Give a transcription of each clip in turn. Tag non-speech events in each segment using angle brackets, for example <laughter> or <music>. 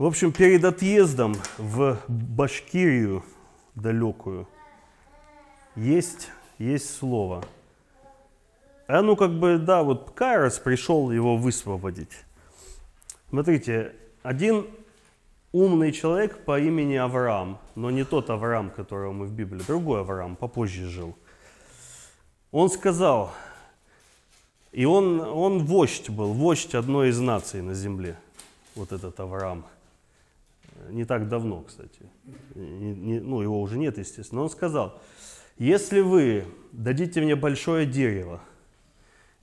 В общем, перед отъездом в Башкирию далекую есть, есть слово. А ну как бы, да, вот Кайрос пришел его высвободить. Смотрите, один умный человек по имени Авраам, но не тот Авраам, которого мы в Библии, другой Авраам, попозже жил. Он сказал, и он, он вождь был, вождь одной из наций на земле, вот этот Авраам – не так давно, кстати, не, не, ну его уже нет, естественно, он сказал, если вы дадите мне большое дерево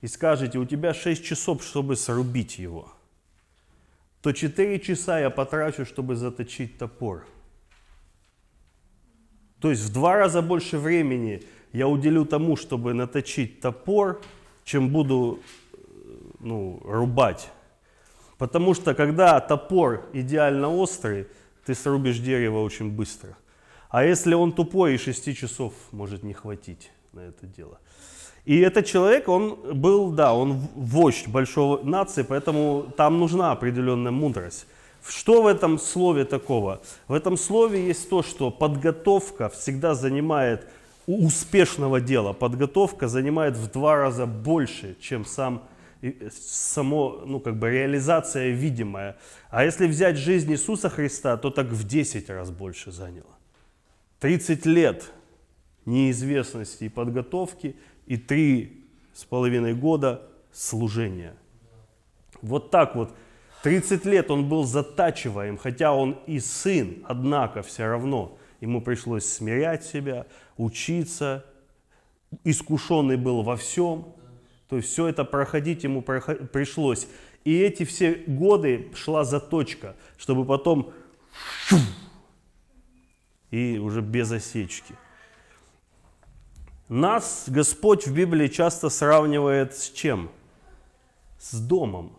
и скажете, у тебя 6 часов, чтобы срубить его, то 4 часа я потрачу, чтобы заточить топор. То есть в два раза больше времени я уделю тому, чтобы наточить топор, чем буду э, ну, рубать Потому что когда топор идеально острый, ты срубишь дерево очень быстро. А если он тупой, и 6 часов может не хватить на это дело. И этот человек, он был, да, он вождь большого нации, поэтому там нужна определенная мудрость. Что в этом слове такого? В этом слове есть то, что подготовка всегда занимает у успешного дела, подготовка занимает в два раза больше, чем сам Э, само, ну, как бы реализация видимая. А если взять жизнь Иисуса Христа, то так в 10 раз больше заняло. 30 лет неизвестности и подготовки и 3 с половиной года служения. Вот так вот. 30 лет он был затачиваем, хотя он и сын, однако все равно ему пришлось смирять себя, учиться, искушенный был во всем, то есть все это проходить ему пришлось. И эти все годы шла заточка, чтобы потом и уже без осечки. Нас Господь в Библии часто сравнивает с чем? С домом,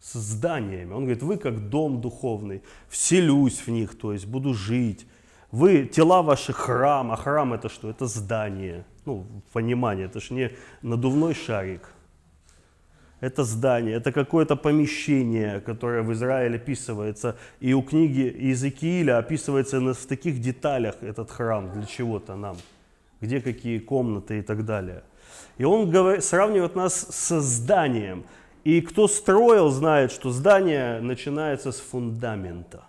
с зданиями. Он говорит, вы как дом духовный, вселюсь в них, то есть буду жить. Вы тела ваши храм, а храм это что? Это здание – ну, понимание, это же не надувной шарик, это здание, это какое-то помещение, которое в Израиле описывается. И у книги Иезекииля описывается в таких деталях этот храм для чего-то нам, где какие комнаты и так далее. И он говорит, сравнивает нас со зданием. И кто строил, знает, что здание начинается с фундамента.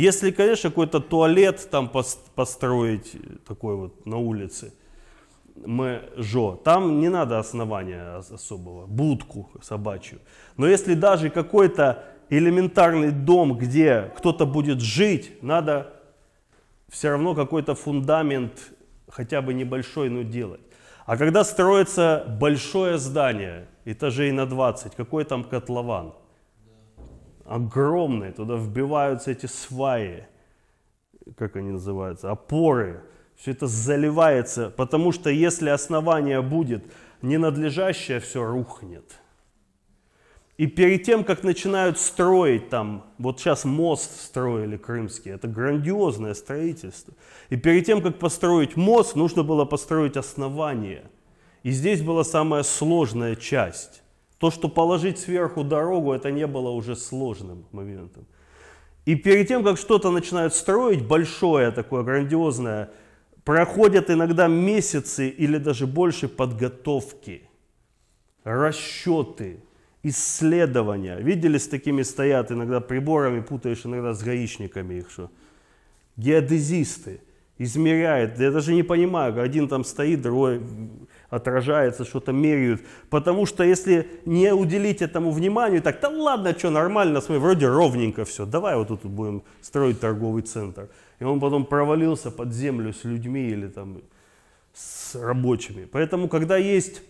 Если, конечно, какой-то туалет там построить, э, такой вот на улице, мы жо. там не надо основания особого, будку собачью. Но если даже какой-то элементарный дом, где кто-то будет жить, надо все равно какой-то фундамент хотя бы небольшой, но делать. А когда строится большое здание, этажей на 20, какой там котлован – огромный, туда вбиваются эти сваи, как они называются, опоры. Все это заливается, потому что если основание будет ненадлежащее, все рухнет. И перед тем, как начинают строить там, вот сейчас мост строили крымский, это грандиозное строительство. И перед тем, как построить мост, нужно было построить основание. И здесь была самая сложная часть. То, что положить сверху дорогу, это не было уже сложным моментом. И перед тем, как что-то начинают строить, большое такое, грандиозное, проходят иногда месяцы или даже больше подготовки, расчеты, исследования. Видели, с такими стоят иногда приборами, путаешь иногда с гаишниками их, что геодезисты измеряют. Я даже не понимаю, один там стоит, другой отражается, что-то меряют. Потому что если не уделить этому вниманию, так, да ладно, что, нормально, смотри, вроде ровненько все, давай вот тут будем строить торговый центр. И он потом провалился под землю с людьми или там с рабочими. Поэтому, когда есть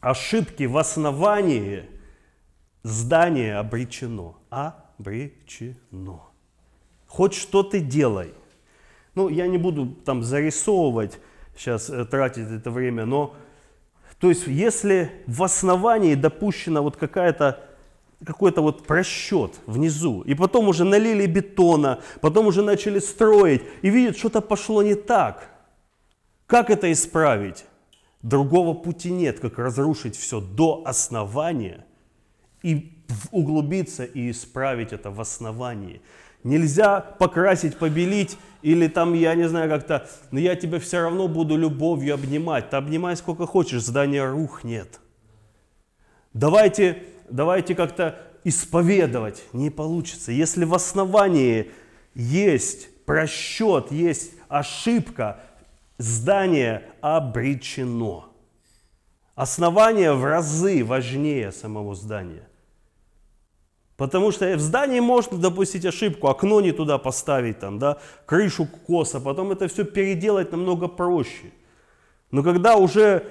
ошибки в основании, здание обречено. Обречено. Хоть что ты делай. Ну, я не буду там зарисовывать сейчас э, тратить это время, но то есть если в основании допущена вот какая-то какой-то вот просчет внизу, и потом уже налили бетона, потом уже начали строить, и видят, что-то пошло не так. Как это исправить? Другого пути нет, как разрушить все до основания и углубиться и исправить это в основании. Нельзя покрасить, побелить или там, я не знаю, как-то, но я тебя все равно буду любовью обнимать. Ты обнимай сколько хочешь, здание рухнет. Давайте, давайте как-то исповедовать. Не получится. Если в основании есть просчет, есть ошибка, здание обречено. Основание в разы важнее самого здания. Потому что в здании можно допустить ошибку, окно не туда поставить, там, да, крышу косо, потом это все переделать намного проще. Но когда уже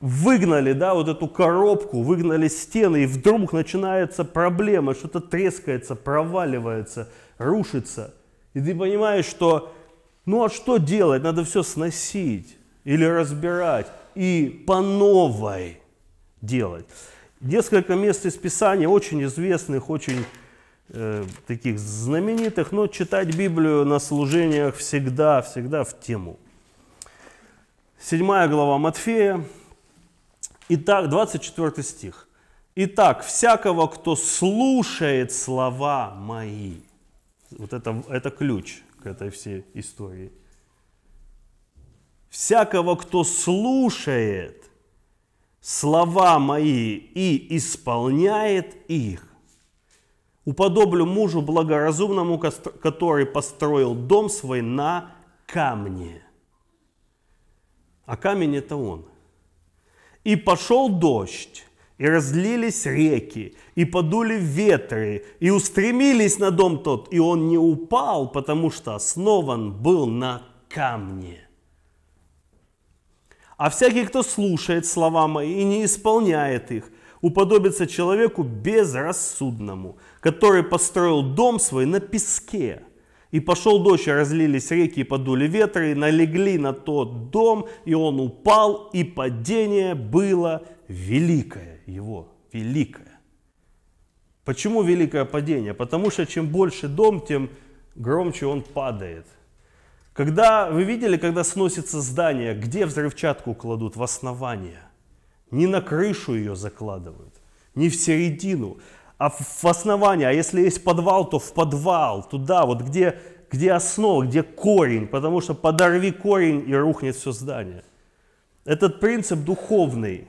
выгнали, да, вот эту коробку, выгнали стены, и вдруг начинается проблема, что-то трескается, проваливается, рушится. И ты понимаешь, что, ну а что делать, надо все сносить или разбирать и по новой делать. Несколько мест из Писания, очень известных, очень э, таких знаменитых, но читать Библию на служениях всегда, всегда в тему. Седьмая глава Матфея, Итак, 24 стих. Итак, всякого, кто слушает слова мои, вот это, это ключ к этой всей истории. Всякого, кто слушает слова мои и исполняет их, уподоблю мужу благоразумному, который построил дом свой на камне. А камень это он. И пошел дождь, и разлились реки, и подули ветры, и устремились на дом тот, и он не упал, потому что основан был на камне. А всякий, кто слушает слова мои и не исполняет их, уподобится человеку безрассудному, который построил дом свой на песке. И пошел дождь, и разлились реки, и подули ветры, и налегли на тот дом, и он упал, и падение было великое его, великое. Почему великое падение? Потому что чем больше дом, тем громче он падает – когда вы видели, когда сносится здание, где взрывчатку кладут? В основание. Не на крышу ее закладывают, не в середину, а в основание. А если есть подвал, то в подвал, туда, вот где, где основа, где корень, потому что подорви корень и рухнет все здание. Этот принцип духовный.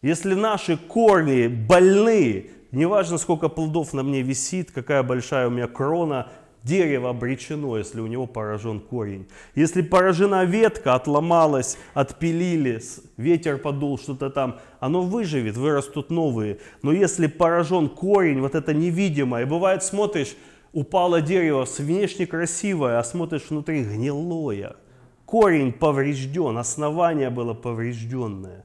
Если наши корни больны, неважно сколько плодов на мне висит, какая большая у меня крона, дерево обречено, если у него поражен корень. Если поражена ветка, отломалась, отпилили, ветер подул, что-то там, оно выживет, вырастут новые. Но если поражен корень, вот это невидимое, бывает смотришь, упало дерево, внешне красивое, а смотришь внутри гнилое. Корень поврежден, основание было поврежденное.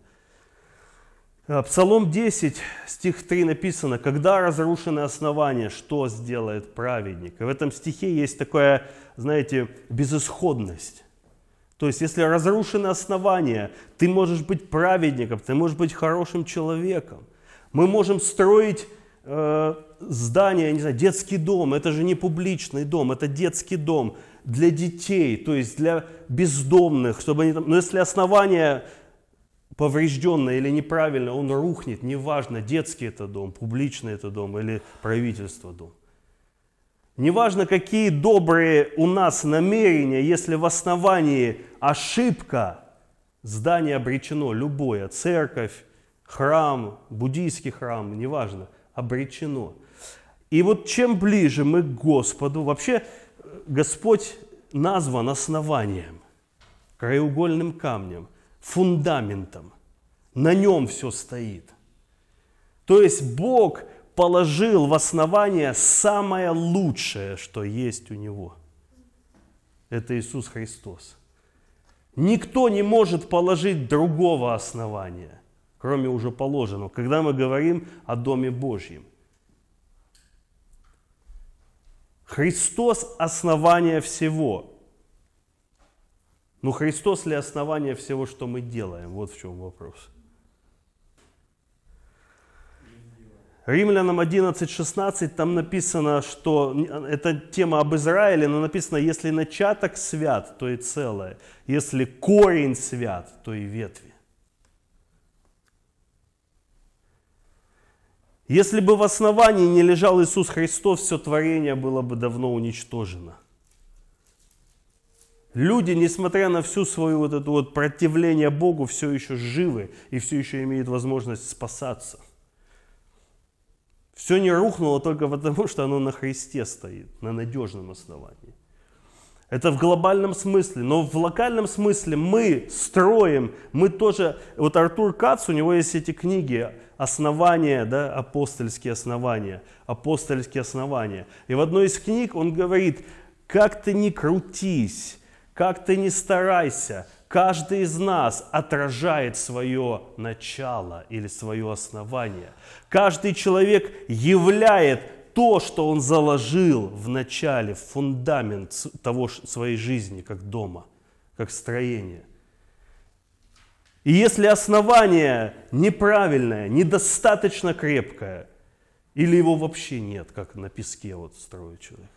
Э, Псалом 10, стих 3 написано, «Когда разрушены основания, что сделает праведник?» И в этом стихе есть такая, знаете, безысходность. То есть, если разрушены основания, ты можешь быть праведником, ты можешь быть хорошим человеком. Мы можем строить э, здание, не знаю, детский дом, это же не публичный дом, это детский дом для детей, то есть для бездомных, чтобы они там... Но если основания поврежденно или неправильно, он рухнет, неважно, детский это дом, публичный это дом или правительство дом. Неважно, какие добрые у нас намерения, если в основании ошибка, здание обречено, любое, церковь, храм, буддийский храм, неважно, обречено. И вот чем ближе мы к Господу, вообще э, Господь назван основанием, краеугольным камнем – фундаментом. На нем все стоит. То есть Бог положил в основание самое лучшее, что есть у него. Это Иисус Христос. Никто не может положить другого основания, кроме уже положенного, когда мы говорим о Доме Божьем. Христос – основание всего. Но ну, Христос ли основание всего, что мы делаем? Вот в чем вопрос. Римлянам 11.16 там написано, что это тема об Израиле, но написано, если начаток свят, то и целое. Если корень свят, то и ветви. Если бы в основании не лежал Иисус Христос, все творение было бы давно уничтожено – Люди, несмотря на всю свою вот это вот противление Богу, все еще живы и все еще имеют возможность спасаться. Все не рухнуло только потому, что оно на Христе стоит, на надежном основании. Это в глобальном смысле, но в локальном смысле мы строим, мы тоже, вот Артур Кац, у него есть эти книги «Основания», да, «Апостольские основания», «Апостольские основания». И в одной из книг он говорит, как ты не крутись, как ты не старайся, каждый из нас отражает свое начало или свое основание. Каждый человек являет то, что он заложил в начале, в фундамент того своей жизни, как дома, как строение. И если основание неправильное, недостаточно крепкое, или его вообще нет, как на песке вот строит человек,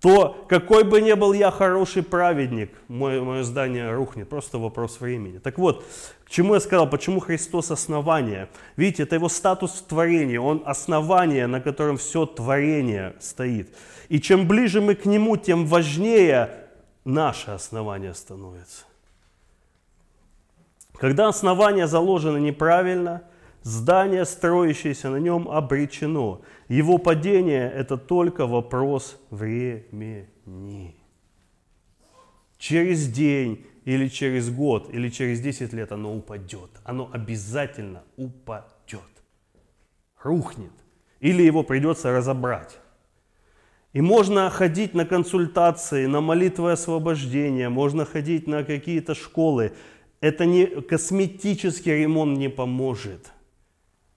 то какой бы ни был я хороший праведник, мое, мое здание рухнет. Просто вопрос времени. Так вот, к чему я сказал, почему Христос основание? Видите, это его статус в творении, он основание, на котором все творение стоит. И чем ближе мы к нему, тем важнее наше основание становится. Когда основание заложено неправильно – Здание, строящееся на нем, обречено. Его падение – это только вопрос времени. Через день или через год, или через 10 лет оно упадет. Оно обязательно упадет. Рухнет. Или его придется разобрать. И можно ходить на консультации, на молитвы освобождения, можно ходить на какие-то школы. Это не косметический ремонт не поможет –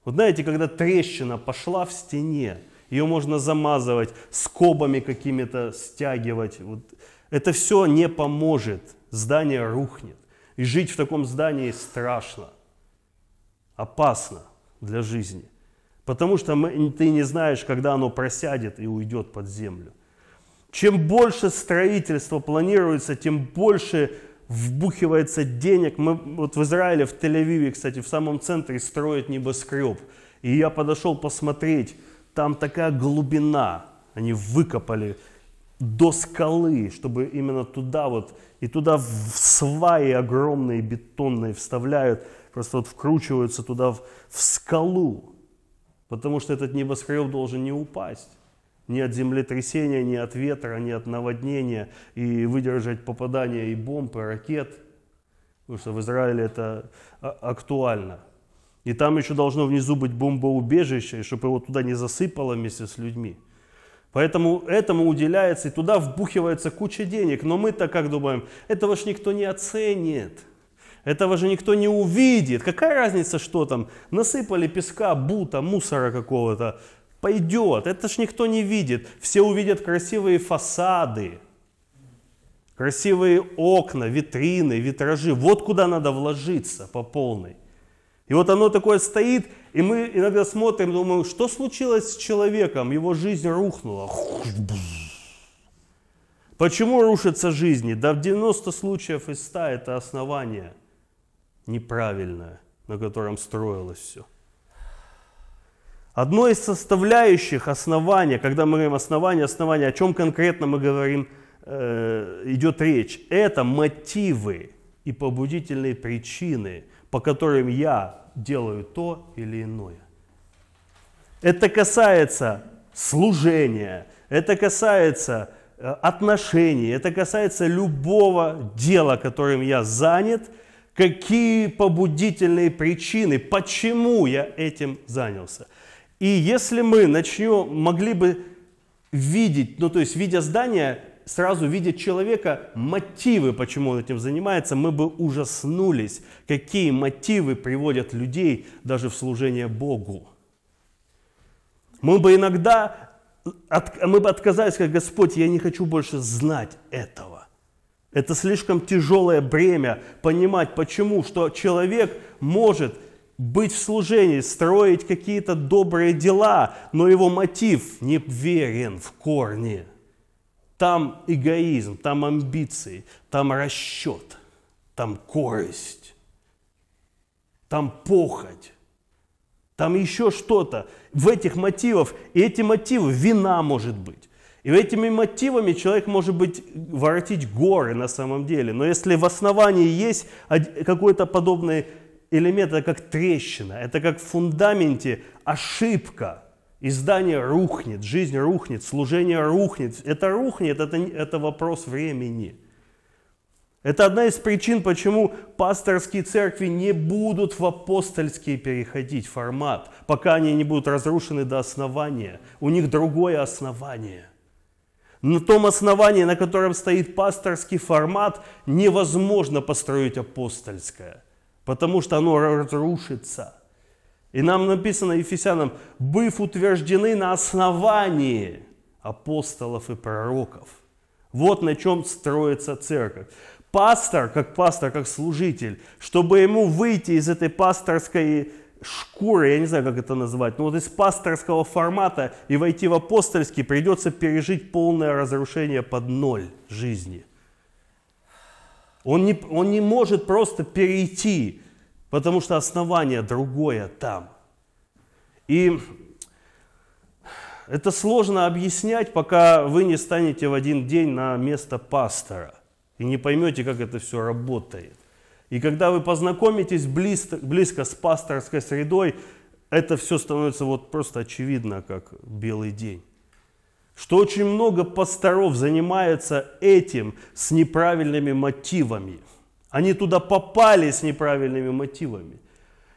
вот знаете, когда трещина пошла в стене, ее можно замазывать, скобами какими-то стягивать. Вот. Это все не поможет. Здание рухнет. И жить в таком здании страшно, опасно для жизни. Потому что мы, ты не знаешь, когда оно просядет и уйдет под землю. Чем больше строительства планируется, тем больше вбухивается денег. Мы вот в Израиле, в Тель-Авиве, кстати, в самом центре строят небоскреб. И я подошел посмотреть, там такая глубина, они выкопали до скалы, чтобы именно туда вот, и туда в сваи огромные бетонные вставляют, просто вот вкручиваются туда в, в скалу, потому что этот небоскреб должен не упасть ни от землетрясения, ни от ветра, ни от наводнения, и выдержать попадание и бомб, и ракет, потому что в Израиле это а, актуально. И там еще должно внизу быть бомбоубежище, чтобы его туда не засыпало вместе с людьми. Поэтому этому уделяется, и туда вбухивается куча денег. Но мы-то как думаем, этого же никто не оценит. Этого же никто не увидит. Какая разница, что там? Насыпали песка, бута, мусора какого-то. Пойдет, это ж никто не видит. Все увидят красивые фасады, красивые окна, витрины, витражи. Вот куда надо вложиться по полной. И вот оно такое стоит, и мы иногда смотрим, думаем, что случилось с человеком, его жизнь рухнула. Почему рушится жизни? Да в 90 случаев из 100 это основание неправильное, на котором строилось все. Одно из составляющих основания, когда мы говорим основание, основание, о чем конкретно мы говорим, э, идет речь, это мотивы и побудительные причины, по которым я делаю то или иное. Это касается служения, это касается э, отношений, это касается любого дела, которым я занят, какие побудительные причины, почему я этим занялся – и если мы начнем, могли бы видеть, ну то есть видя здание, сразу видя человека, мотивы, почему он этим занимается, мы бы ужаснулись, какие мотивы приводят людей даже в служение Богу. Мы бы иногда, мы бы отказались, как Господь, я не хочу больше знать этого. Это слишком тяжелое бремя понимать, почему, что человек может быть в служении, строить какие-то добрые дела, но его мотив не верен в корне. Там эгоизм, там амбиции, там расчет, там корость, там похоть, там еще что-то. В этих мотивах, и эти мотивы, вина может быть. И этими мотивами человек может быть воротить горы на самом деле. Но если в основании есть какой-то подобный элемент, это как трещина, это как в фундаменте ошибка. И здание рухнет, жизнь рухнет, служение рухнет. Это рухнет, это, это вопрос времени. Это одна из причин, почему пасторские церкви не будут в апостольские переходить формат, пока они не будут разрушены до основания. У них другое основание. На том основании, на котором стоит пасторский формат, невозможно построить апостольское – потому что оно разрушится. И нам написано Ефесянам, быв утверждены на основании апостолов и пророков. Вот на чем строится церковь. Пастор, как пастор, как служитель, чтобы ему выйти из этой пасторской шкуры, я не знаю, как это назвать, но вот из пасторского формата и войти в апостольский, придется пережить полное разрушение под ноль жизни. Он не, он не может просто перейти, потому что основание другое там. И это сложно объяснять, пока вы не станете в один день на место пастора и не поймете, как это все работает. И когда вы познакомитесь близко, близко с пасторской средой, это все становится вот просто очевидно, как белый день что очень много пасторов занимается этим с неправильными мотивами. Они туда попали с неправильными мотивами.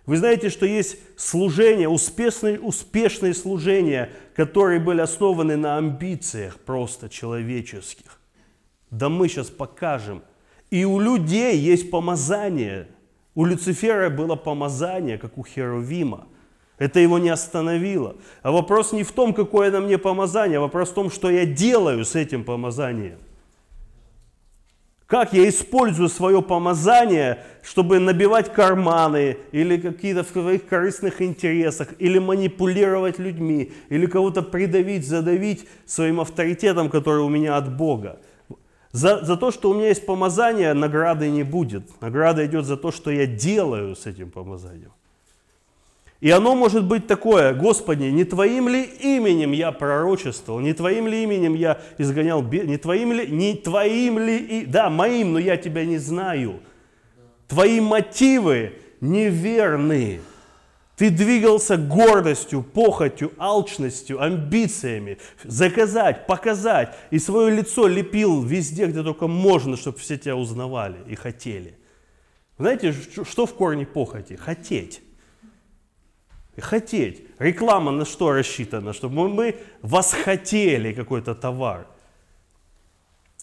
Вы знаете, что есть служения, успешные, успешные служения, которые были основаны на амбициях просто человеческих. Да мы сейчас покажем. И у людей есть помазание. У Люцифера было помазание, как у Херувима. Это его не остановило. А вопрос не в том, какое на мне помазание, а вопрос в том, что я делаю с этим помазанием. Как я использую свое помазание, чтобы набивать карманы или какие-то в своих корыстных интересах, или манипулировать людьми, или кого-то придавить, задавить своим авторитетом, который у меня от Бога. За, за то, что у меня есть помазание, награды не будет. Награда идет за то, что я делаю с этим помазанием. И оно может быть такое, Господи, не Твоим ли именем я пророчествовал, не Твоим ли именем я изгонял, не Твоим ли, не Твоим ли, и... да, моим, но я Тебя не знаю. Твои мотивы неверны. Ты двигался гордостью, похотью, алчностью, амбициями. Заказать, показать. И свое лицо лепил везде, где только можно, чтобы все тебя узнавали и хотели. Знаете, что в корне похоти? Хотеть. Хотеть. Реклама на что рассчитана? Чтобы мы восхотели какой-то товар.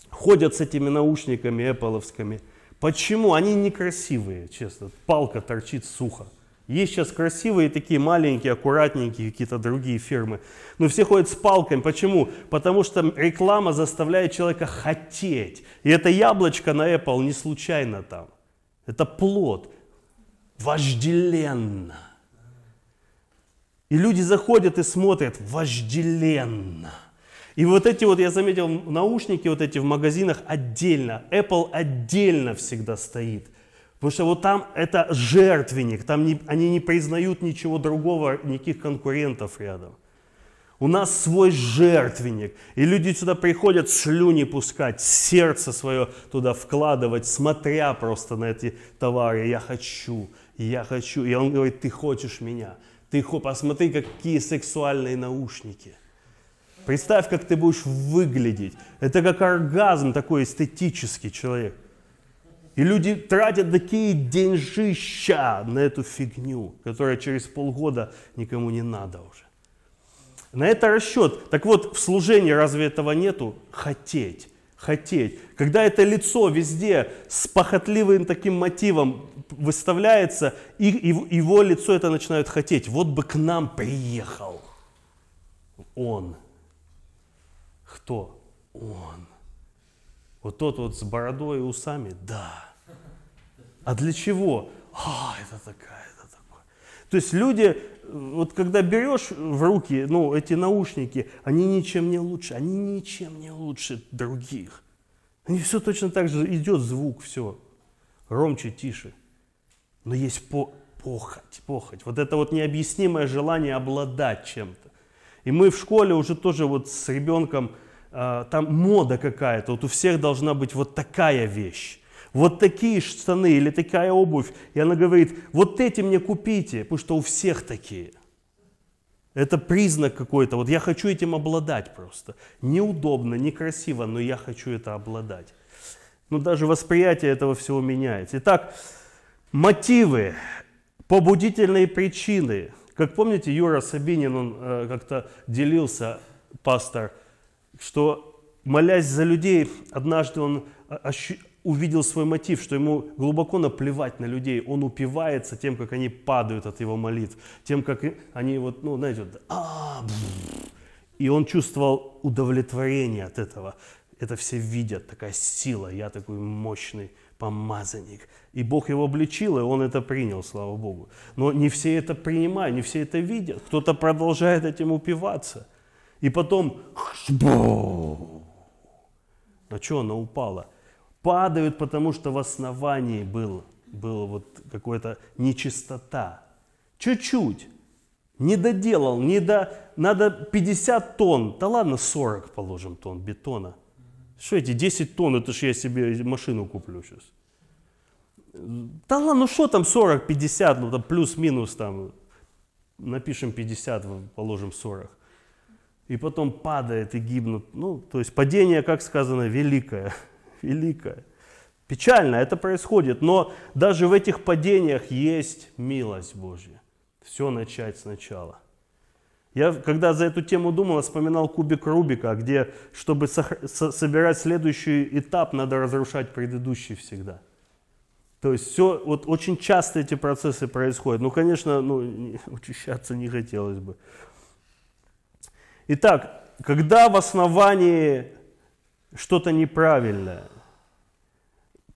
Ходят с этими наушниками Эполовскими. Почему? Они некрасивые, честно. Палка торчит сухо. Есть сейчас красивые такие маленькие, аккуратненькие какие-то другие фирмы. Но все ходят с палками. Почему? Потому что реклама заставляет человека хотеть. И это яблочко на Apple не случайно там. Это плод. Вожделенно. И люди заходят и смотрят вожделенно. И вот эти вот, я заметил, наушники вот эти в магазинах отдельно, Apple отдельно всегда стоит. Потому что вот там это жертвенник, там не, они не признают ничего другого, никаких конкурентов рядом. У нас свой жертвенник. И люди сюда приходят слюни пускать, сердце свое туда вкладывать, смотря просто на эти товары. Я хочу, я хочу. И он говорит, ты хочешь меня. Ты хоп, а какие сексуальные наушники. Представь, как ты будешь выглядеть. Это как оргазм такой эстетический человек. И люди тратят такие деньжища на эту фигню, которая через полгода никому не надо уже. На это расчет. Так вот, в служении разве этого нету? Хотеть. Хотеть. Когда это лицо везде с похотливым таким мотивом выставляется, и его лицо это начинают хотеть. Вот бы к нам приехал он. Кто? Он. Вот тот вот с бородой и усами? Да. А для чего? А, это такая, это такое. То есть люди, вот когда берешь в руки, ну, эти наушники, они ничем не лучше, они ничем не лучше других. Они все точно так же, идет звук, все. ромче тише но есть по похоть, похоть. Вот это вот необъяснимое желание обладать чем-то. И мы в школе уже тоже вот с ребенком, э, там мода какая-то, вот у всех должна быть вот такая вещь. Вот такие штаны или такая обувь. И она говорит, вот эти мне купите, потому что у всех такие. Это признак какой-то. Вот я хочу этим обладать просто. Неудобно, некрасиво, но я хочу это обладать. Но ну, даже восприятие этого всего меняется. Итак, Мотивы, побудительные причины. Как помните, Юра Сабинин, он э, как-то делился, пастор, что молясь за людей, однажды он а, увидел свой мотив, что ему глубоко наплевать на людей. Он упивается тем, как они падают от его молитв, тем, как они вот, ну, знаете, вот, а и он чувствовал удовлетворение от этого. Это все видят, такая сила, я такой мощный помазанник. И Бог его обличил, и он это принял, слава Богу. Но не все это принимают, не все это видят. Кто-то продолжает этим упиваться. И потом, на что она упала? Падают, потому что в основании был, было вот какая-то нечистота. Чуть-чуть. Не доделал, не до... надо 50 тонн, да ладно 40, положим, тонн бетона. Что эти 10 тонн, это же я себе машину куплю сейчас. Да ладно, ну что там 40, 50, ну там плюс-минус там, напишем 50, положим 40. И потом падает и гибнут. Ну, то есть падение, как сказано, великое. <laughs> Великое. Печально это происходит, но даже в этих падениях есть милость Божья. Все начать сначала. Я, когда за эту тему думал, вспоминал кубик Рубика, где, чтобы со- со- собирать следующий этап, надо разрушать предыдущий всегда. То есть все, вот очень часто эти процессы происходят. Ну, конечно, ну, не, <laughs> учащаться не хотелось бы. Итак, когда в основании что-то неправильное,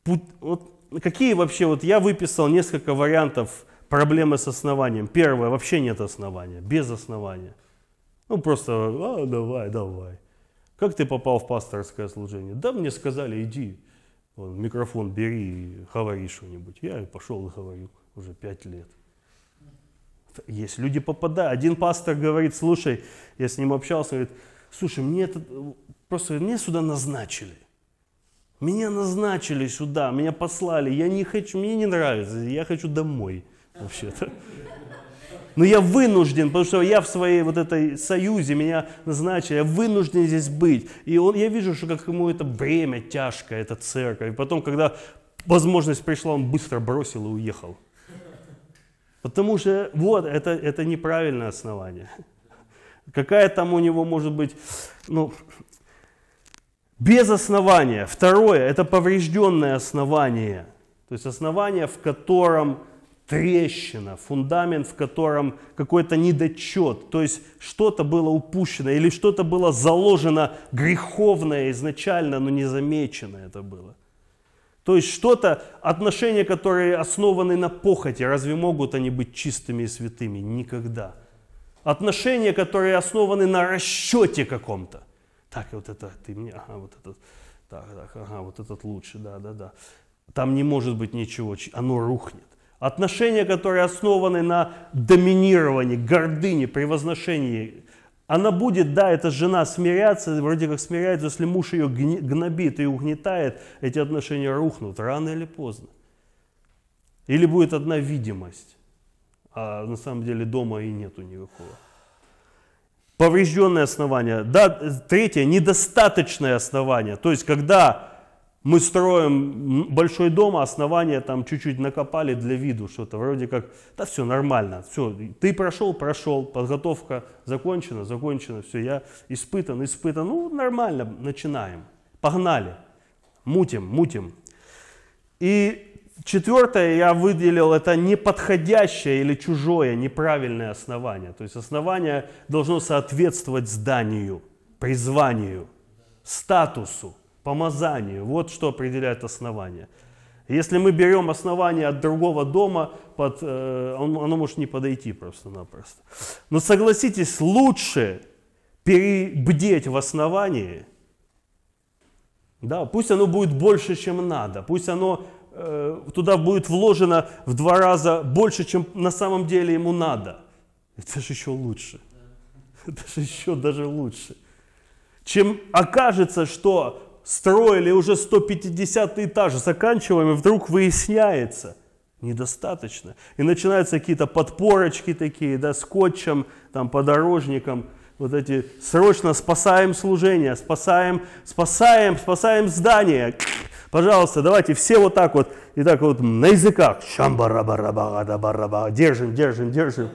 пут, вот, какие вообще, вот я выписал несколько вариантов – проблемы с основанием. Первое, вообще нет основания, без основания. Ну просто, а, давай, давай. Как ты попал в пасторское служение? Да мне сказали, иди, вон, микрофон бери говори что-нибудь. Я и пошел и говорю уже пять лет. Есть люди попадают. Один пастор говорит, слушай, я с ним общался, говорит, слушай, мне это, просто мне сюда назначили. Меня назначили сюда, меня послали, я не хочу, мне не нравится, я хочу домой вообще-то. Но я вынужден, потому что я в своей вот этой союзе, меня назначили, я вынужден здесь быть. И он, я вижу, что как ему это бремя тяжкое, эта церковь. И потом, когда возможность пришла, он быстро бросил и уехал. Потому что вот, это, это неправильное основание. Какая там у него может быть, ну, без основания. Второе, это поврежденное основание. То есть основание, в котором трещина, фундамент, в котором какой-то недочет, то есть что-то было упущено или что-то было заложено греховное изначально, но незамечено это было. То есть что-то, отношения, которые основаны на похоти, разве могут они быть чистыми и святыми? Никогда. Отношения, которые основаны на расчете каком-то. Так, вот это ты мне, ага, вот этот, так, так, ага, вот этот лучше, да, да, да. Там не может быть ничего, оно рухнет. Отношения, которые основаны на доминировании, гордыне, превозношении. Она будет, да, эта жена смиряться, вроде как смиряется, если муж ее гнобит и угнетает, эти отношения рухнут рано или поздно. Или будет одна видимость, а на самом деле дома и нету никакого. Поврежденное основание. Да, третье, недостаточное основание. То есть, когда мы строим большой дом, а основания там чуть-чуть накопали для виду что-то. Вроде как, да все нормально, все, ты прошел, прошел, подготовка закончена, закончена, все, я испытан, испытан, ну нормально, начинаем, погнали, мутим, мутим. И четвертое я выделил, это неподходящее или чужое, неправильное основание. То есть основание должно соответствовать зданию, призванию, статусу помазанию. Вот что определяет основание. Если мы берем основание от другого дома, под, э, оно может не подойти просто-напросто. Но согласитесь, лучше перебдеть в основании, да, пусть оно будет больше, чем надо, пусть оно э, туда будет вложено в два раза больше, чем на самом деле ему надо. Это же еще лучше. Это же еще даже лучше. Чем окажется, что строили уже 150 этаж, заканчиваем, и вдруг выясняется, недостаточно. И начинаются какие-то подпорочки такие, да, скотчем, там, подорожником, вот эти, срочно спасаем служение, спасаем, спасаем, спасаем здание. Пожалуйста, давайте все вот так вот, и так вот на языках. Шамбарабарабага, держим, держим, держим.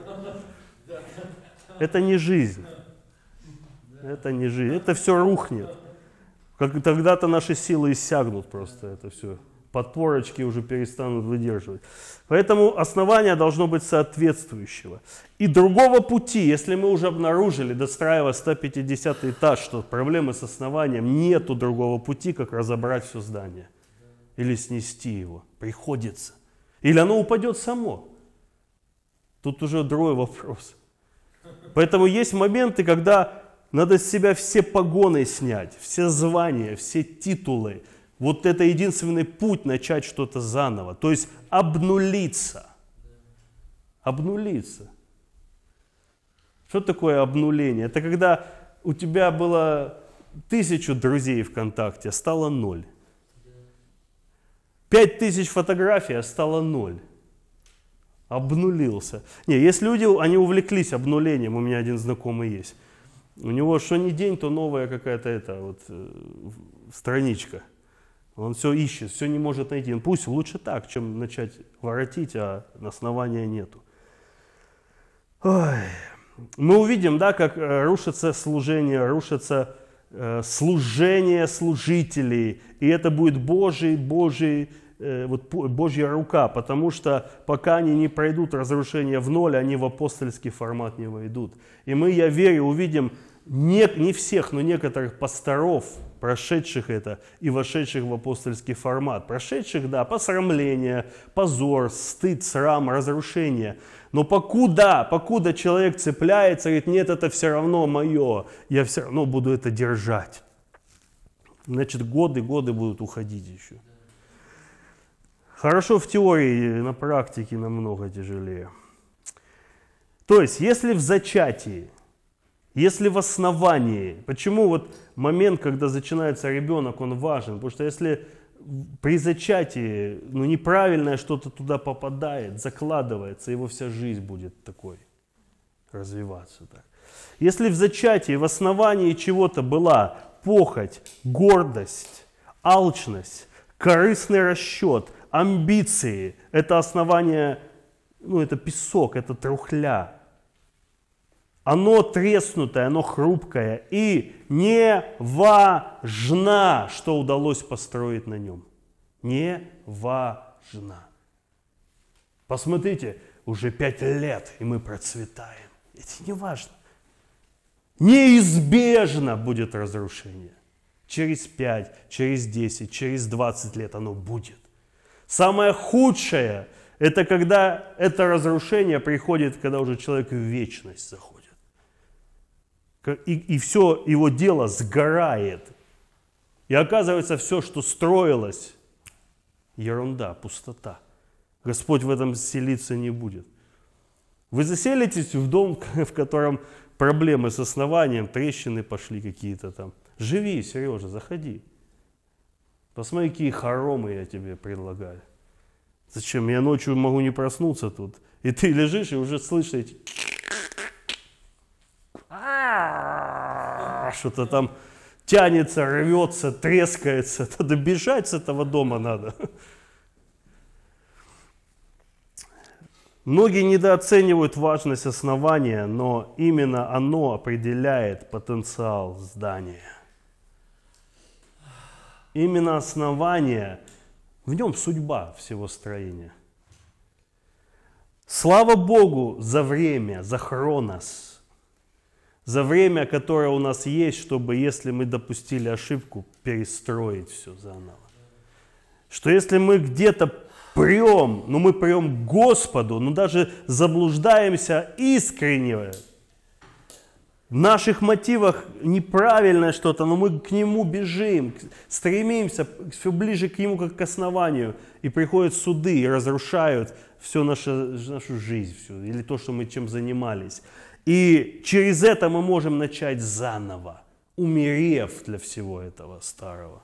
Это не жизнь. Это не жизнь. Это все рухнет. Как тогда-то наши силы иссягнут просто это все. Подпорочки уже перестанут выдерживать. Поэтому основание должно быть соответствующего. И другого пути, если мы уже обнаружили, достраивая 150 этаж, что проблемы с основанием, нету другого пути, как разобрать все здание. Или снести его. Приходится. Или оно упадет само. Тут уже другой вопрос. Поэтому есть моменты, когда надо с себя все погоны снять, все звания, все титулы. Вот это единственный путь начать что-то заново. То есть обнулиться. Обнулиться. Что такое обнуление? Это когда у тебя было тысячу друзей ВКонтакте, а стало ноль. Пять тысяч фотографий, а стало ноль. Обнулился. Не, есть люди, они увлеклись обнулением. У меня один знакомый есть. У него что ни день, то новая какая-то эта вот э, страничка. Он все ищет, все не может найти. Ну, пусть лучше так, чем начать воротить, а основания нету. Ой. Мы увидим, да, как э, рушится служение, рушится э, служение служителей. И это будет Божий, Божий, э, вот Божья рука, потому что пока они не пройдут разрушение в ноль, они в апостольский формат не войдут. И мы, я верю, увидим не, не всех, но некоторых пасторов, прошедших это и вошедших в апостольский формат. Прошедших, да, посрамление, позор, стыд, срам, разрушение. Но покуда, покуда человек цепляется, говорит, нет, это все равно мое, я все равно буду это держать. Значит, годы, годы будут уходить еще. Хорошо в теории, на практике намного тяжелее. То есть, если в зачатии – если в основании, почему вот момент, когда начинается ребенок, он важен, потому что если при зачатии ну, неправильное что-то туда попадает, закладывается, его вся жизнь будет такой развиваться так. Если в зачатии, в основании чего-то была похоть, гордость, алчность, корыстный расчет, амбиции, это основание, ну это песок, это трухля, оно треснутое, оно хрупкое и не важно, что удалось построить на нем. Не важно. Посмотрите, уже пять лет, и мы процветаем. Это не важно. Неизбежно будет разрушение. Через пять, через десять, через двадцать лет оно будет. Самое худшее – это когда это разрушение приходит, когда уже человек в вечность заходит и, и все его дело сгорает. И оказывается, все, что строилось, ерунда, пустота. Господь в этом селиться не будет. Вы заселитесь в дом, <laughs> в котором проблемы с основанием, трещины пошли какие-то там. Живи, Сережа, заходи. Посмотри, какие хоромы я тебе предлагаю. Зачем? Я ночью могу не проснуться тут. И ты лежишь, и уже слышишь эти что-то там тянется, рвется, трескается. <laughs> Надо бежать с этого дома надо. Многие недооценивают важность основания, но именно оно определяет потенциал здания. Именно основание, в нем судьба всего строения. Слава Богу за время, за хронос – за время, которое у нас есть, чтобы, если мы допустили ошибку, перестроить все заново. Что если мы где-то прем, ну мы прем Господу, но даже заблуждаемся искренне, в наших мотивах неправильное что-то, но мы к Нему бежим, стремимся все ближе к Нему как к основанию. И приходят суды и разрушают всю нашу, нашу жизнь, всю, или то, что мы чем занимались. И через это мы можем начать заново, умерев для всего этого старого.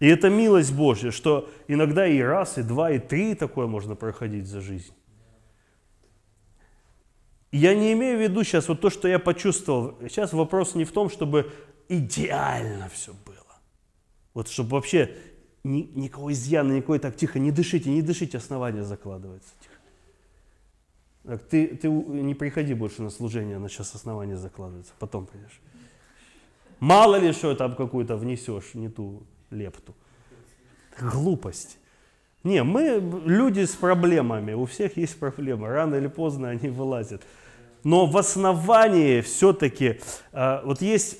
И это милость Божья, что иногда и раз, и два, и три такое можно проходить за жизнь. Я не имею в виду сейчас вот то, что я почувствовал. Сейчас вопрос не в том, чтобы идеально все было. Вот чтобы вообще ни, никого изъяна, никакой так тихо, не дышите, не дышите, основание закладывается тихо. Так, ты, ты не приходи больше на служение, она сейчас основание закладывается, потом придешь. Мало ли, что там какую-то внесешь, не ту лепту. Глупость. Не, мы люди с проблемами, у всех есть проблемы, рано или поздно они вылазят. Но в основании все-таки, а, вот есть,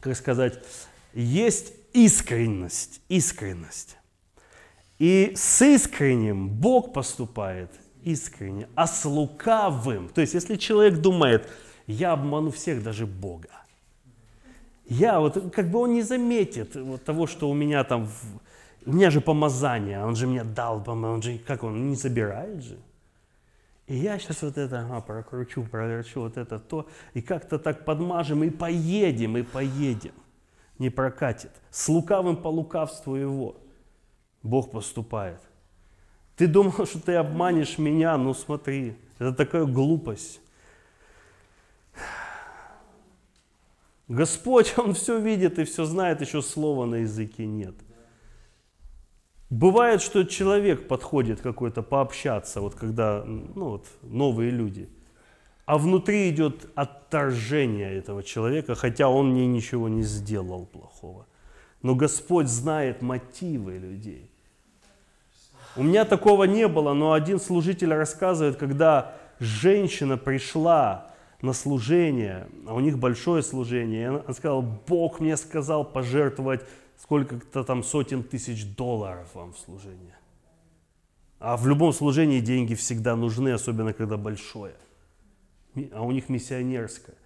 как сказать, есть искренность, искренность. И с искренним Бог поступает искренне, а с лукавым. То есть, если человек думает, я обману всех, даже Бога. Я вот, как бы он не заметит вот того, что у меня там, у меня же помазание, он же меня дал, он же, как он, не собирает же. И я сейчас вот это а, прокручу, прокручу вот это то, и как-то так подмажем, и поедем, и поедем. Не прокатит. С лукавым по лукавству его Бог поступает. Ты думал, что ты обманешь меня, ну смотри, это такая глупость. Господь, <laughs> Он все видит и все знает, еще слова на языке нет. Бывает, что человек подходит какой-то пообщаться, вот когда ну, вот, новые люди, а внутри идет отторжение этого человека, хотя он мне ничего не сделал плохого. Но Господь знает мотивы людей. У меня такого не было, но один служитель рассказывает, когда женщина пришла на служение, а у них большое служение, и она сказала, Бог мне сказал пожертвовать сколько-то там сотен тысяч долларов вам в служение. А в любом служении деньги всегда нужны, особенно когда большое. А у них миссионерское.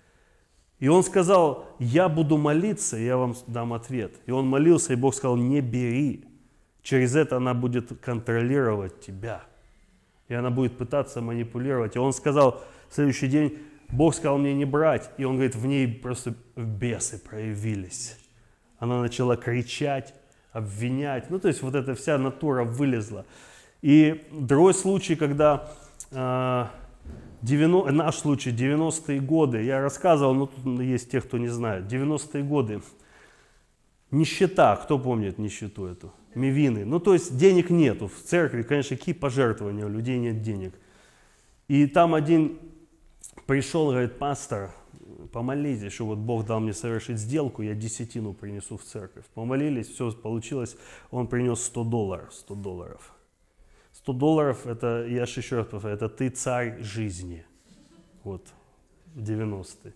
И он сказал, я буду молиться, я вам дам ответ. И он молился, и Бог сказал, не бери, Через это она будет контролировать тебя. И она будет пытаться манипулировать. И он сказал, в следующий день Бог сказал мне не брать. И он говорит, в ней просто бесы проявились. Она начала кричать, обвинять. Ну, то есть вот эта вся натура вылезла. И другой случай, когда 90, э, наш случай, 90-е годы, я рассказывал, но тут есть те, кто не знает, 90-е годы, нищета, кто помнит нищету эту? мивины. Ну, то есть денег нету. В церкви, конечно, какие пожертвования, у людей нет денег. И там один пришел, говорит, пастор, помолитесь, что вот Бог дал мне совершить сделку, я десятину принесу в церковь. Помолились, все получилось, он принес 100 долларов, 100 долларов. 100 долларов, это, я же еще раз повторяю, это ты царь жизни. Вот, 90-е.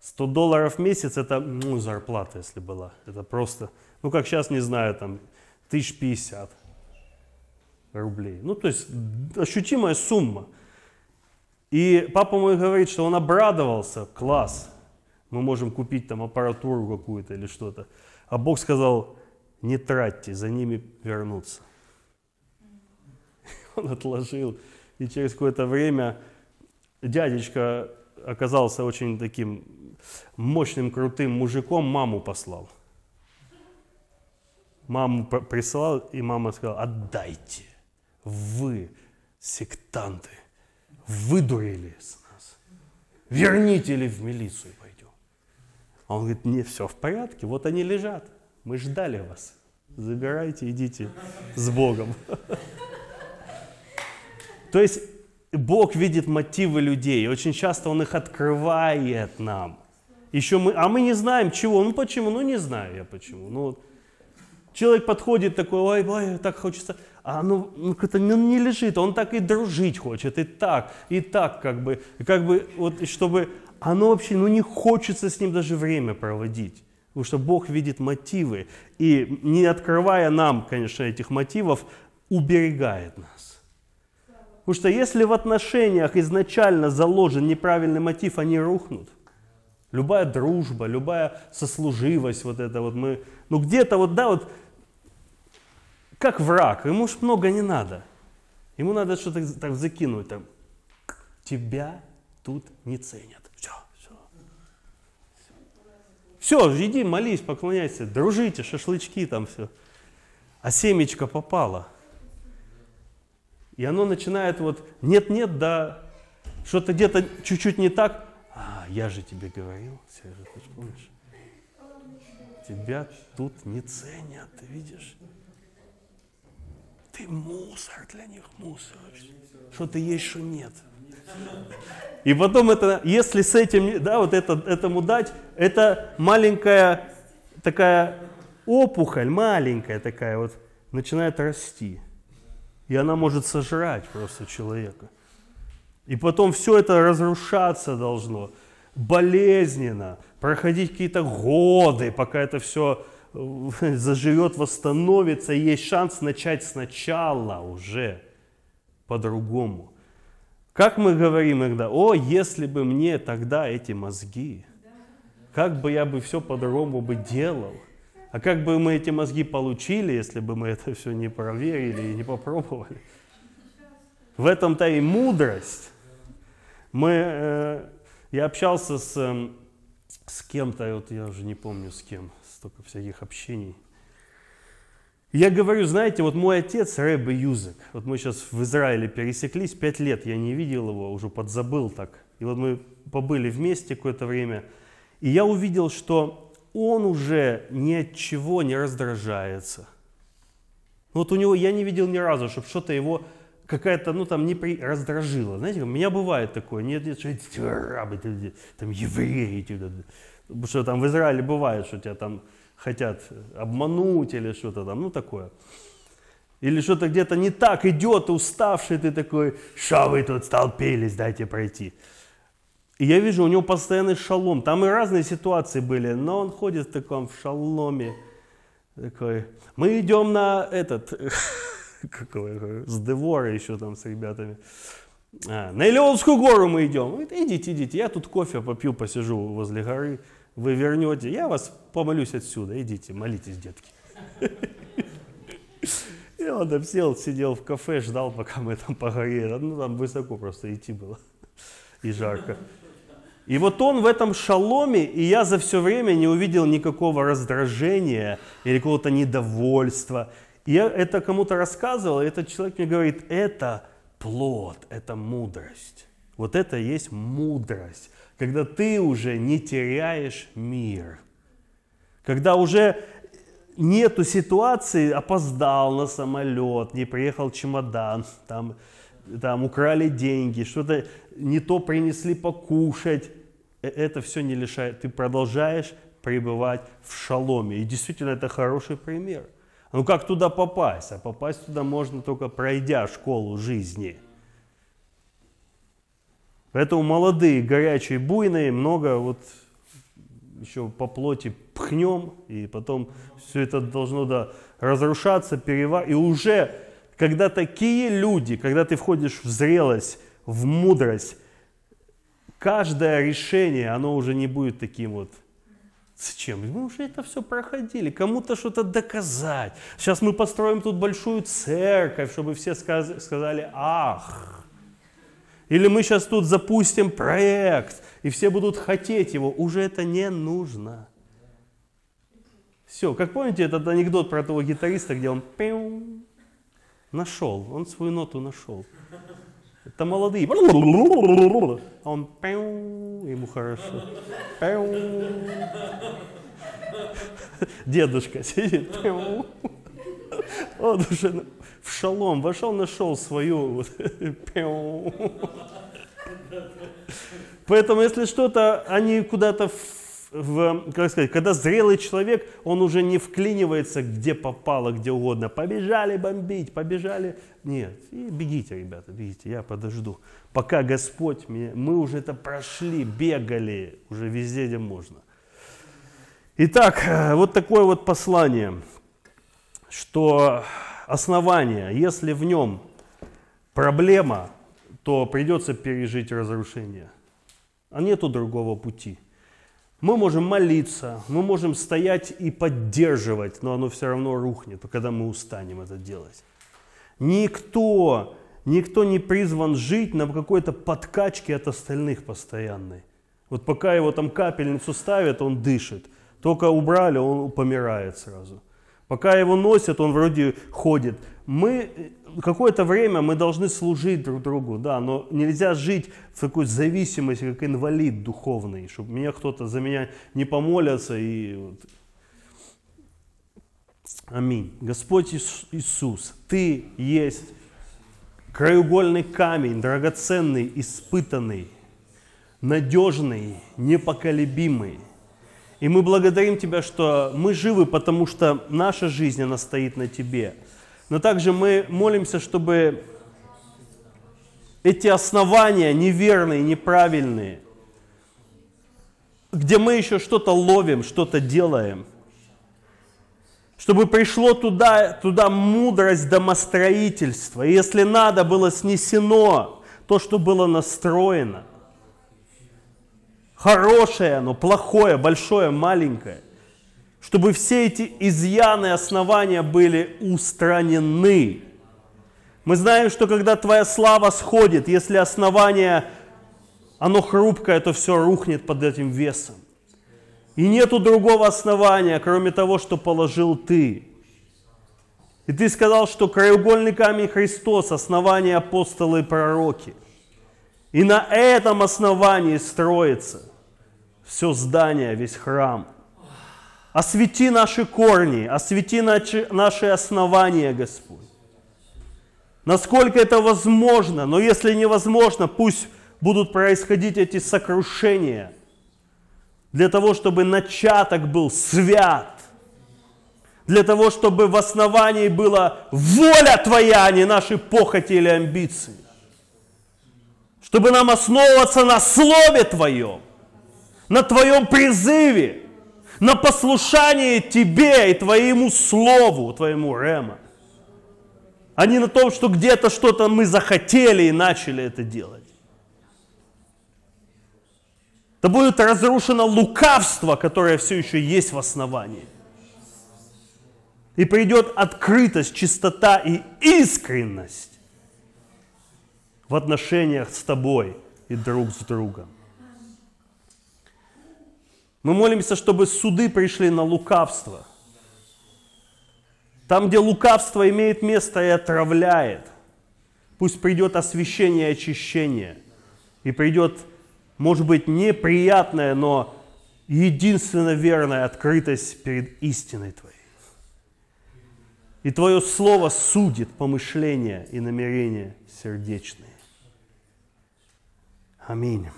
100 долларов в месяц, это ну, зарплата, если была. Это просто, ну как сейчас, не знаю, там 1050 рублей. Ну, то есть ощутимая сумма. И папа мой говорит, что он обрадовался, класс, мы можем купить там аппаратуру какую-то или что-то. А Бог сказал, не тратьте, за ними вернуться. <laughs> Он отложил, и через какое-то время дядечка оказался очень таким мощным, крутым мужиком, маму послал маму присылал, и мама сказала, отдайте, вы, сектанты, выдурили с нас, верните или в милицию пойдем. А он говорит, не, все в порядке, вот они лежат, мы ждали вас, забирайте, идите с Богом. <laughs> То есть Бог видит мотивы людей, очень часто Он их открывает нам. Еще мы, а мы не знаем чего, ну почему, ну не знаю я почему, ну вот. Человек подходит такой, ой, ой, так хочется. А оно ну, это ну, не, не лежит, он так и дружить хочет, и так, и так как бы. как бы вот, чтобы оно вообще, ну не хочется с ним даже время проводить. Потому что Бог видит мотивы. И не открывая нам, конечно, этих мотивов, уберегает нас. Потому что если в отношениях изначально заложен неправильный мотив, они рухнут. Любая дружба, любая сослуживость, вот это вот мы, ну где-то вот, да, вот как враг, ему ж много не надо. Ему надо что-то так закинуть, там, тебя тут не ценят. Все, все. Все, иди, молись, поклоняйся, дружите, шашлычки там все. А семечко попало. И оно начинает вот, нет-нет, да, что-то где-то чуть-чуть не так. А, я же тебе говорил, Сережа, ты же помнишь? Тебя тут не ценят, ты видишь? Ты мусор для них, мусор. Что ты есть, что нет. И потом это, если с этим, да, вот это, этому дать, это маленькая такая опухоль, маленькая такая вот, начинает расти. И она может сожрать просто человека. И потом все это разрушаться должно, болезненно, проходить какие-то годы, пока это все Э, <laughs> заживет, восстановится, и есть шанс начать сначала уже по-другому. Как мы говорим иногда, о, если бы мне тогда эти мозги, как бы я бы все по-другому бы делал, а как бы мы эти мозги получили, если бы мы это все не проверили и не попробовали. В этом-то и мудрость. Мы, э, я общался с, эм, с кем-то, вот я уже не помню с кем, столько всяких общений. Я говорю, знаете, вот мой отец Рэбе Юзек, вот мы сейчас в Израиле пересеклись, пять лет я не видел его, уже подзабыл так. И вот мы побыли вместе какое-то время, и я увидел, что он уже ни от чего не раздражается. Вот у него я не видел ни разу, чтобы что-то его какая-то, ну там, не при... раздражила. Знаете, у меня бывает такое, нет, нет, что эти арабы, там евреи, потому что там в Израиле бывает, что тебя там хотят обмануть или что-то там, ну такое. Или что-то где-то не так идет, уставший ты такой, что вы тут столпились, дайте пройти. И я вижу, у него постоянный шалом. Там и разные ситуации были, но он ходит в таком в шаломе. Такой, мы идем на этот, <laughs> <laughs> какого, с Девора еще там с ребятами. А, на Элеонскую гору мы идем. Говорит, идите, идите, я тут кофе попью, посижу возле горы. Вы вернете, я вас помолюсь отсюда. Идите, молитесь, детки. <laughs> И он там сел, сидел в кафе, ждал, пока мы там по горе. Ну, там высоко просто идти было. И жарко. И вот он в этом шаломе, и я за все время не увидел никакого раздражения или какого-то недовольства я это кому-то рассказывал, и этот человек мне говорит, это плод, это мудрость. Вот это и есть мудрость, когда ты уже не теряешь мир, когда уже нету ситуации, опоздал на самолет, не приехал чемодан, там, там украли деньги, что-то не то принесли покушать. Э, это все не лишает. Ты продолжаешь пребывать в шаломе. И действительно, это хороший пример – ну как туда попасть? А попасть туда можно только пройдя школу жизни. Поэтому молодые, горячие, буйные, много вот еще по плоти пхнем, и потом все это должно да, разрушаться, перевар... И уже, когда такие люди, когда ты входишь в зрелость, в мудрость, каждое решение, оно уже не будет таким вот Зачем? Мы уже это все проходили. Кому-то что-то доказать. Сейчас мы построим тут большую церковь, чтобы все сказали «Ах!». Или мы сейчас тут запустим проект, и все будут хотеть его. Уже это не нужно. Все, как помните этот анекдот про того гитариста, где он пиу, нашел, он свою ноту нашел. Это молодые. А он пяу, ему хорошо. Пяу. Дедушка сидит. Он уже в шалом вошел, нашел свою. Поэтому, если что-то, они куда-то в, как сказать, когда зрелый человек, он уже не вклинивается где попало, где угодно. Побежали бомбить, побежали. Нет, и бегите, ребята, бегите, я подожду. Пока Господь мне. мы уже это прошли, бегали уже везде, где можно. Итак, э, вот такое вот послание, что основание, если в нем проблема, то придется пережить разрушение. А нету другого пути. Мы можем молиться, мы можем стоять и поддерживать, но оно все равно рухнет, когда мы устанем это делать. Никто, никто не призван жить на какой-то подкачке от остальных постоянной. Вот пока его там капельницу ставят, он дышит. Только убрали, он помирает сразу. Пока его носят, он вроде ходит. Мы какое-то время мы должны служить друг другу, да, но нельзя жить в такой зависимости, как инвалид духовный, чтобы меня кто-то за меня не помолятся и вот. Аминь. Господь Иисус, Ты есть краеугольный камень, драгоценный, испытанный, надежный, непоколебимый. И мы благодарим Тебя, что мы живы, потому что наша жизнь, она стоит на Тебе. Но также мы молимся, чтобы эти основания неверные, неправильные, где мы еще что-то ловим, что-то делаем, чтобы пришло туда, туда мудрость домостроительства. И если надо, было снесено то, что было настроено хорошее оно, плохое, большое, маленькое, чтобы все эти изъяны, основания были устранены. Мы знаем, что когда твоя слава сходит, если основание, оно хрупкое, то все рухнет под этим весом. И нету другого основания, кроме того, что положил ты. И ты сказал, что краеугольный камень Христос, основание апостолы и пророки – и на этом основании строится все здание, весь храм. Освети наши корни, освети наши основания, Господь. Насколько это возможно, но если невозможно, пусть будут происходить эти сокрушения, для того, чтобы начаток был свят, для того, чтобы в основании была воля Твоя, а не наши похоти или амбиции. Чтобы нам основываться на Слове Твоем на Твоем призыве, на послушании Тебе и Твоему Слову, Твоему Рема. А не на том, что где-то что-то мы захотели и начали это делать. Да будет разрушено лукавство, которое все еще есть в основании. И придет открытость, чистота и искренность в отношениях с тобой и друг с другом. Мы молимся, чтобы суды пришли на лукавство. Там, где лукавство имеет место и отравляет, пусть придет освящение и очищение. И придет, может быть, неприятное, но единственно верная открытость перед истиной Твоей. И Твое Слово судит помышления и намерения сердечные. Аминь.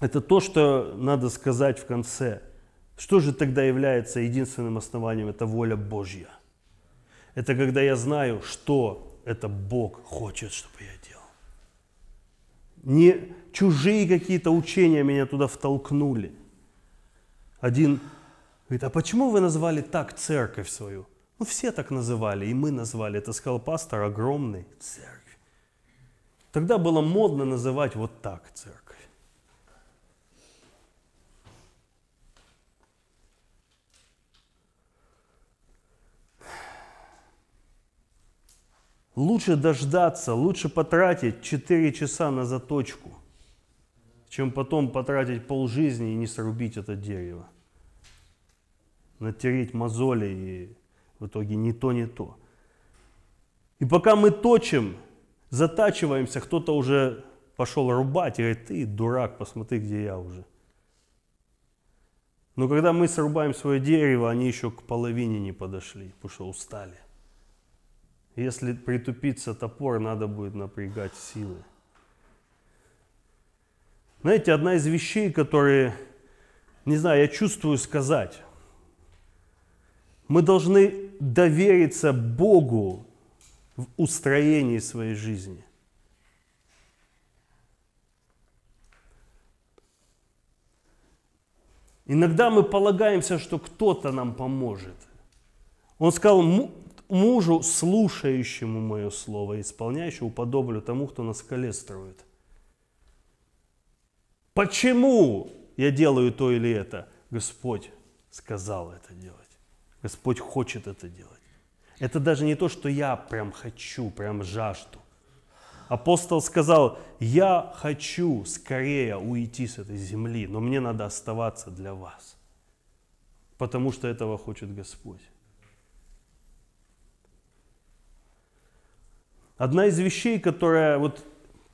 Это то, что надо сказать в конце. Что же тогда является единственным основанием? Это воля Божья. Это когда я знаю, что это Бог хочет, чтобы я делал. Не чужие какие-то учения меня туда втолкнули. Один говорит, а почему вы назвали так церковь свою? Ну, все так называли, и мы назвали. Это сказал пастор огромный церковь. Тогда было модно называть вот так церковь. Лучше дождаться, лучше потратить 4 часа на заточку, чем потом потратить полжизни и не срубить это дерево. Натереть мозоли и в итоге не то, не то. И пока мы точим, затачиваемся, кто-то уже пошел рубать и говорит, ты дурак, посмотри, где я уже. Но когда мы срубаем свое дерево, они еще к половине не подошли, потому что устали. Если притупится топор, надо будет напрягать силы. Знаете, одна из вещей, которые, не знаю, я чувствую сказать. Мы должны довериться Богу в устроении своей жизни. Иногда мы полагаемся, что кто-то нам поможет. Он сказал, мужу, слушающему мое слово, исполняющему, подоблю тому, кто на скале строит. Почему я делаю то или это? Господь сказал это делать. Господь хочет это делать. Это даже не то, что я прям хочу, прям жажду. Апостол сказал, я хочу скорее уйти с этой земли, но мне надо оставаться для вас, потому что этого хочет Господь. Одна из вещей, которая вот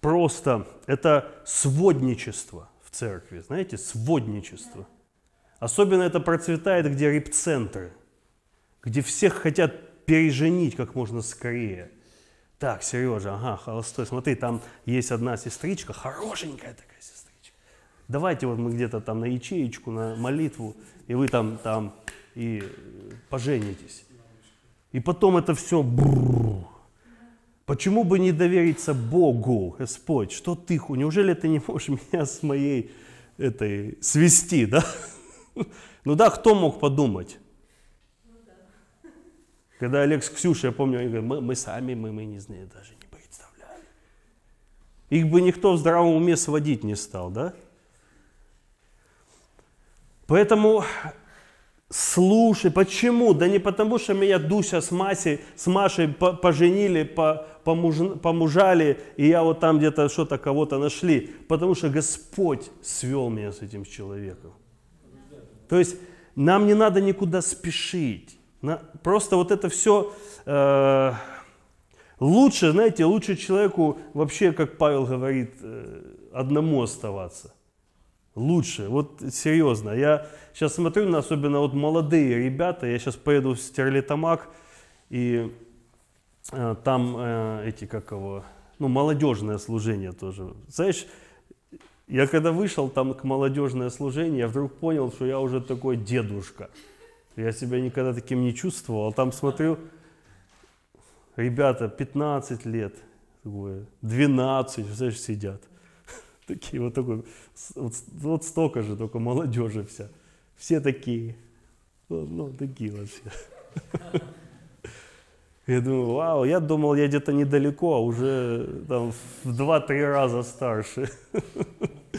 просто, это сводничество в церкви, знаете, сводничество. Особенно это процветает, где репцентры, где всех хотят переженить как можно скорее. Так, Сережа, ага, холостой, смотри, там есть одна сестричка, хорошенькая такая сестричка. Давайте вот мы где-то там на ячеечку, на молитву, и вы там, там и э, поженитесь. И потом это все брррр, Почему бы не довериться Богу, Господь? Что ты, неужели ты не можешь <laughs> меня с моей этой свести, да? <laughs> Ну да, кто мог подумать? Когда Олег с Ксюшей, я помню, они говорят, мы, мы сами, мы, мы не знаем, даже не представляли. Их бы никто в здравом уме сводить не стал, да? Поэтому Слушай, почему? Да не потому, что меня Дуся с, Масей, с Машей поженили, помужали, и я вот там где-то что-то кого-то нашли. Потому что Господь свел меня с этим человеком. То есть нам не надо никуда спешить. просто вот это все э, лучше, знаете, лучше человеку вообще, как Павел говорит, э, одному оставаться лучше. Вот серьезно, я сейчас смотрю на особенно вот молодые ребята, я сейчас поеду в Стерлитамак, и э, там э, эти, как его, ну, молодежное служение тоже. Знаешь, я когда вышел там к молодежное служение, я вдруг понял, что я уже такой дедушка. Я себя никогда таким не чувствовал. там смотрю, ребята, 15 лет, 12, знаешь, сидят. Такие вот такой, вот, вот столько же, только молодежи вся. Все такие. Ну, ну такие вообще <laughs> Я думаю, вау, я думал, я где-то недалеко, а уже там в 2-3 раза старше.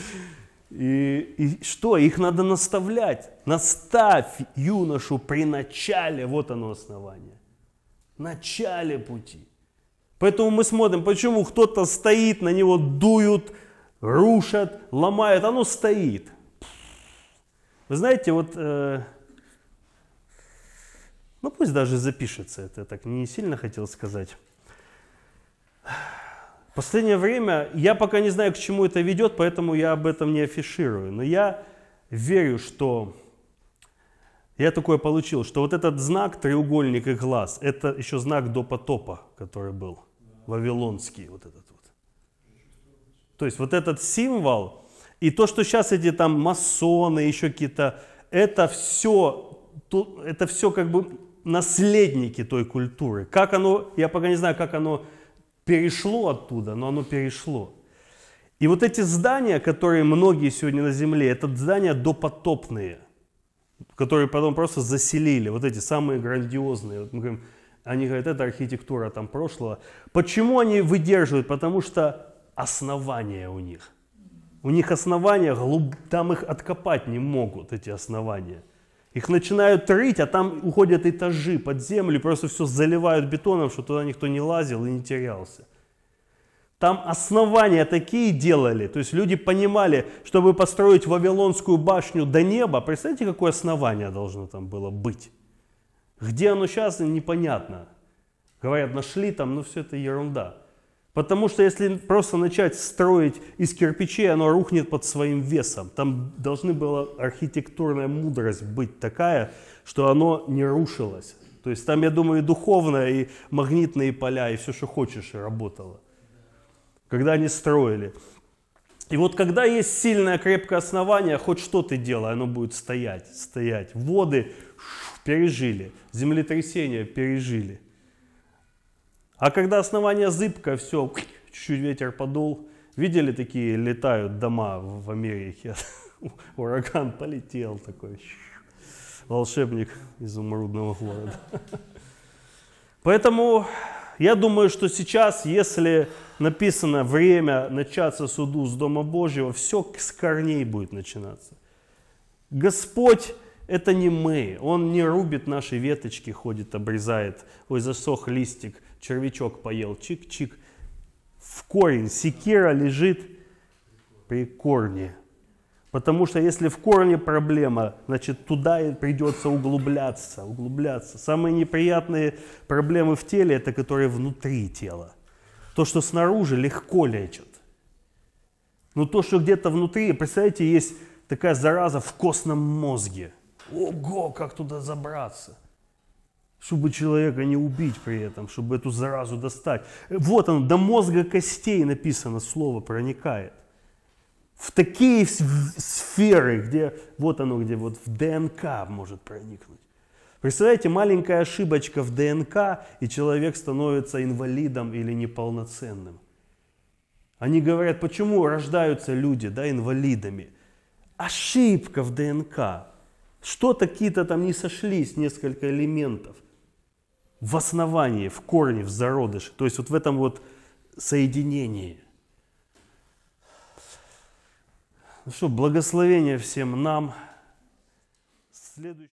<laughs> И, и что, их надо наставлять. Наставь юношу при начале, вот оно основание. Начале пути. Поэтому мы смотрим, почему кто-то стоит, на него дуют, рушат, ломают, оно стоит. Вы знаете, вот, э, ну пусть даже запишется это, я так не сильно хотел сказать. Последнее время, я пока не знаю, к чему это ведет, поэтому я об этом не афиширую. Но я верю, что я такое получил, что вот этот знак, треугольник и глаз, это еще знак до потопа, который был, вавилонский вот этот то есть вот этот символ и то, что сейчас эти там масоны, еще какие-то, это все, это все как бы наследники той культуры. Как оно, я пока не знаю, как оно перешло оттуда, но оно перешло. И вот эти здания, которые многие сегодня на Земле, это здания допотопные, которые потом просто заселили, вот эти самые грандиозные. Вот мы говорим, они говорят, это архитектура там прошлого. Почему они выдерживают? Потому что основания у них. У них основания, глуб... там их откопать не могут, эти основания. Их начинают рыть, а там уходят этажи под землю, просто все заливают бетоном, что туда никто не лазил и не терялся. Там основания такие делали, то есть люди понимали, чтобы построить Вавилонскую башню до неба, представьте, какое основание должно там было быть. Где оно сейчас, непонятно. Говорят, нашли там, но ну все это ерунда. Потому что если просто начать строить из кирпичей, оно рухнет под своим весом. Там должна была архитектурная мудрость быть такая, что оно не рушилось. То есть там, я думаю, и духовное, и магнитные поля, и все, что хочешь, работало. Когда они строили. И вот когда есть сильное, крепкое основание, хоть что ты делай, оно будет стоять, стоять. Воды пережили, землетрясения пережили. А когда основание зыбко, все, чуть-чуть ветер подул. Видели такие летают дома в Америке? <laughs> Ураган полетел такой. Волшебник изумрудного города. <laughs> Поэтому я думаю, что сейчас, если написано время начаться суду с Дома Божьего, все с корней будет начинаться. Господь это не мы. Он не рубит наши веточки, ходит, обрезает. Ой, засох листик червячок поел, чик-чик, в корень. Секира лежит при корне. Потому что если в корне проблема, значит туда и придется углубляться, углубляться. Самые неприятные проблемы в теле – это которые внутри тела. То, что снаружи, легко лечат. Но то, что где-то внутри, представляете, есть такая зараза в костном мозге. Ого, как туда забраться – чтобы человека не убить при этом, чтобы эту заразу достать. Вот он, до мозга костей написано слово проникает. В такие сферы, где вот оно, где вот в ДНК может проникнуть. Представляете, маленькая ошибочка в ДНК, и человек становится инвалидом или неполноценным. Они говорят, почему рождаются люди да, инвалидами. Ошибка в ДНК. Что-то какие-то там не сошлись, несколько элементов в основании, в корне, в зародыше, то есть вот в этом вот соединении. Ну что, благословение всем нам. Следующий...